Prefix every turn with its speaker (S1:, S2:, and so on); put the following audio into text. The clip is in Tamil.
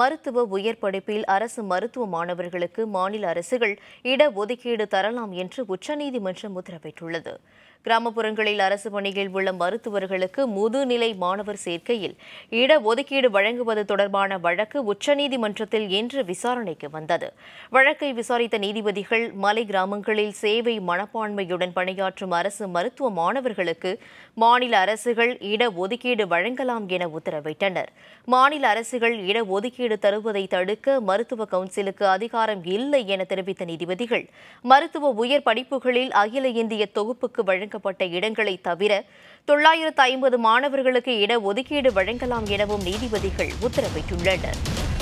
S1: மருத்துவ உயர் படிப்பில் அரசு மருத்துவ மாணவர்களுக்கு மாநில அரசுகள் இடஒதுக்கீடு தரலாம் என்று உச்சநீதிமன்றம் உத்தரவிட்டுள்ளது கிராமப்புறங்களில் அரசு பணியில் உள்ள மருத்துவர்களுக்கு முதுநிலை மாணவர் சேர்க்கையில் இடஒதுக்கீடு வழங்குவது தொடர்பான வழக்கு உச்சநீதிமன்றத்தில் இன்று விசாரணைக்கு வந்தது வழக்கை விசாரித்த நீதிபதிகள் மலை கிராமங்களில் சேவை மனப்பான்மையுடன் பணியாற்றும் அரசு மருத்துவ மாணவர்களுக்கு மாநில அரசுகள் இடஒதுக்கீடு வழங்கலாம் என உத்தரவிட்டனர் மாநில அரசுகள் இடஒதுக்கீடு ஒதுக்கீடு தருவதை தடுக்க மருத்துவ கவுன்சிலுக்கு அதிகாரம் இல்லை என தெரிவித்த நீதிபதிகள் மருத்துவ உயர் படிப்புகளில் அகில இந்திய தொகுப்புக்கு வழங்கப்பட்ட இடங்களை தவிர தொள்ளாயிரத்து ஐம்பது மாணவர்களுக்கு இட ஒதுக்கீடு வழங்கலாம் எனவும் நீதிபதிகள் உத்தரவிட்டுள்ளனா்